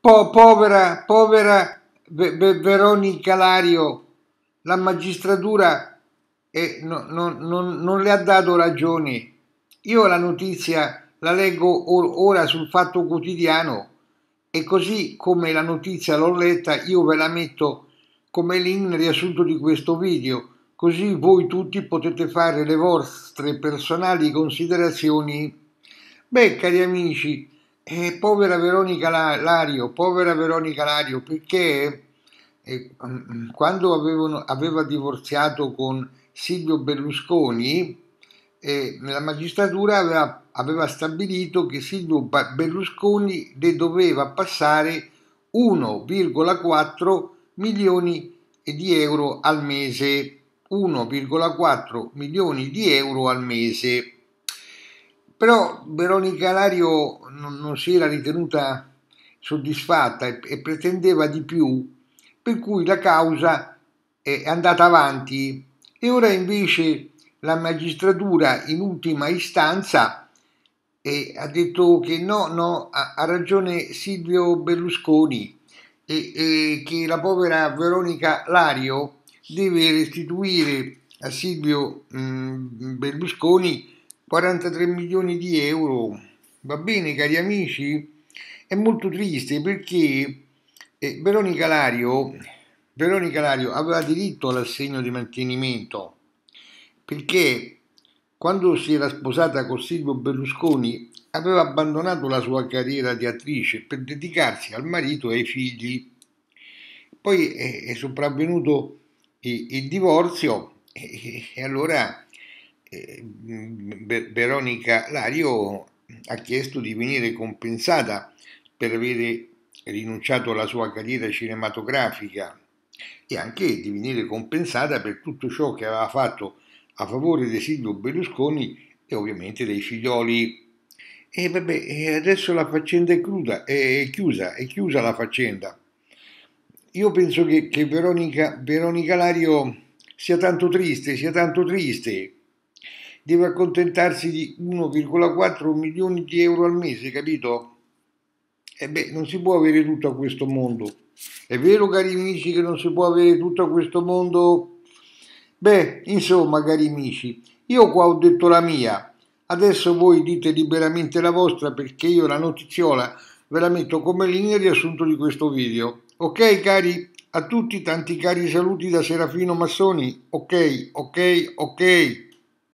Po- povera, povera Ve- Ve- Veronica Lario, la magistratura eh, no, no, no, non le ha dato ragione. Io la notizia la leggo or- ora sul Fatto Quotidiano e così come la notizia l'ho letta io ve la metto come link riassunto di questo video, così voi tutti potete fare le vostre personali considerazioni. Beh, cari amici, eh, povera Veronica Lario, povera Veronica Lario, perché eh, mm, quando avevano, aveva divorziato con Silvio Berlusconi, eh, la magistratura aveva, aveva stabilito che Silvio Berlusconi le doveva passare 1,4 milioni di euro al mese. 1,4 milioni di euro al mese. Però Veronica Lario non, non si era ritenuta soddisfatta e, e, pretendeva di più, per cui la causa è andata avanti e ora invece la magistratura in ultima istanza eh, ha detto che no, no, ha, ha ragione Silvio Berlusconi e, e che la povera Veronica Lario deve restituire a Silvio mh, mm, Berlusconi 43 milioni di euro Va bene, cari amici? È molto triste perché eh, Veronica Lario, Veronica Lario aveva diritto all'assegno di mantenimento perché quando si era sposata con Silvio Berlusconi aveva abbandonato la sua carriera di attrice per dedicarsi al marito e ai figli. Poi è, sopravvenuto eh, il, divorzio eh, e, allora Veronica Lario ha chiesto di venire compensata per avere rinunciato alla sua carriera cinematografica e anche di venire compensata per tutto ciò che aveva fatto a favore di Silvio Berlusconi e ovviamente dei figlioli. E vabbè, adesso la faccenda è, cruda, è chiusa, è chiusa la faccenda. Io penso che, che Veronica, Veronica Lario sia tanto triste, sia tanto triste, deve accontentarsi di 1,4 milioni di euro al mese, capito? E beh, non si può avere tutto a questo mondo. È vero, cari amici, che non si può avere tutto a questo mondo? Beh, insomma, cari amici, io qua ho detto la mia. Adesso voi dite liberamente la vostra perché io la notiziola ve la metto come linea di assunto di questo video. Ok, cari? A tutti tanti cari saluti da Serafino Massoni. Ok, ok, ok.